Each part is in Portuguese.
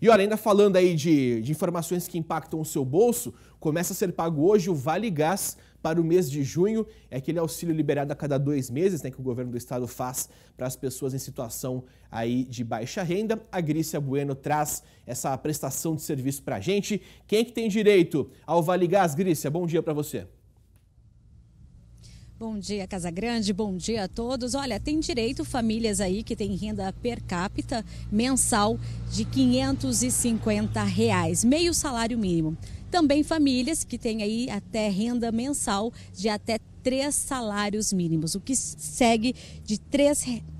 E olha, ainda falando aí de, de, informações que impactam o seu bolso, começa a ser pago hoje o Vale Gás para o mês de junho. É aquele auxílio liberado a cada dois meses né, que o governo do estado faz para as pessoas em situação aí de baixa renda. A Grícia Bueno traz essa prestação de serviço para a gente. Quem é que tem direito ao Vale Gás, Grícia? Bom dia para você. Bom dia, Casa Grande. Bom dia a todos. Olha, tem direito famílias aí que têm renda per capita mensal de 550 reais, meio salário mínimo. Também famílias que têm aí até renda mensal de até três salários mínimos, o que segue de R$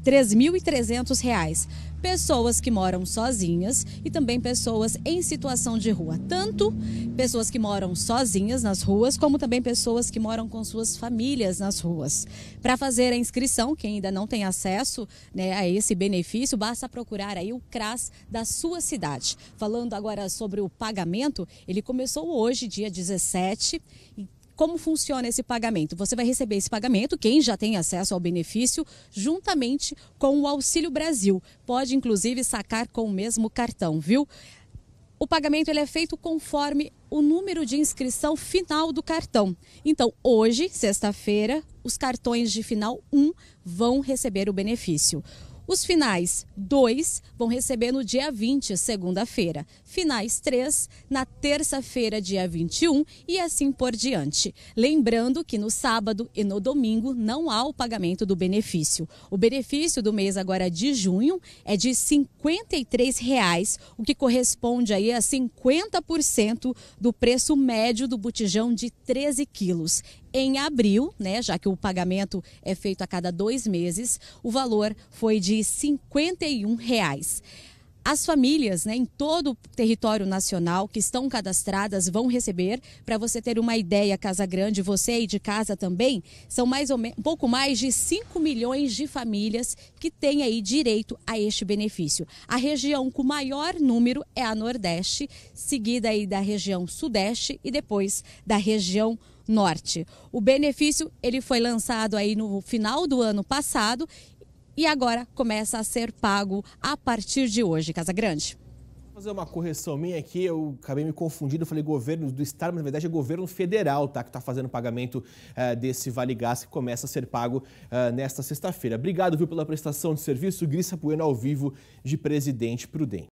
3.300. reais. Pessoas que moram sozinhas e também pessoas em situação de rua. Tanto pessoas que moram sozinhas nas ruas, como também pessoas que moram com suas famílias nas ruas. Para fazer a inscrição, quem ainda não tem acesso né, a esse benefício, basta procurar aí o CRAS da sua cidade. Falando agora sobre o pagamento, ele começou hoje, dia 17, como funciona esse pagamento? Você vai receber esse pagamento, quem já tem acesso ao benefício, juntamente com o Auxílio Brasil. Pode, inclusive, sacar com o mesmo cartão, viu? O pagamento ele é feito conforme o número de inscrição final do cartão. Então, hoje, sexta-feira, os cartões de final 1 vão receber o benefício. Os finais 2 vão receber no dia 20, segunda-feira. Finais 3 na terça-feira, dia 21 e assim por diante. Lembrando que no sábado e no domingo não há o pagamento do benefício. O benefício do mês agora de junho é de R$ 53,00, o que corresponde aí a 50% do preço médio do botijão de 13 quilos. Em abril, né, já que o pagamento é feito a cada dois meses, o valor foi de R$ 51. Reais. As famílias né, em todo o território nacional que estão cadastradas vão receber. Para você ter uma ideia, Casa Grande, você aí de casa também, são mais ou um pouco mais de 5 milhões de famílias que têm aí direito a este benefício. A região com maior número é a Nordeste, seguida aí da região Sudeste e depois da região Norte. O benefício ele foi lançado aí no final do ano passado e agora começa a ser pago a partir de hoje, Casa Grande Vou fazer uma correção minha aqui, eu acabei me confundindo, eu falei governo do estado, mas na verdade é governo federal, tá? Que está fazendo o pagamento uh, desse Vale Gás que começa a ser pago uh, nesta sexta-feira. Obrigado, viu, pela prestação de serviço. Grissa Bueno ao vivo de Presidente Prudente.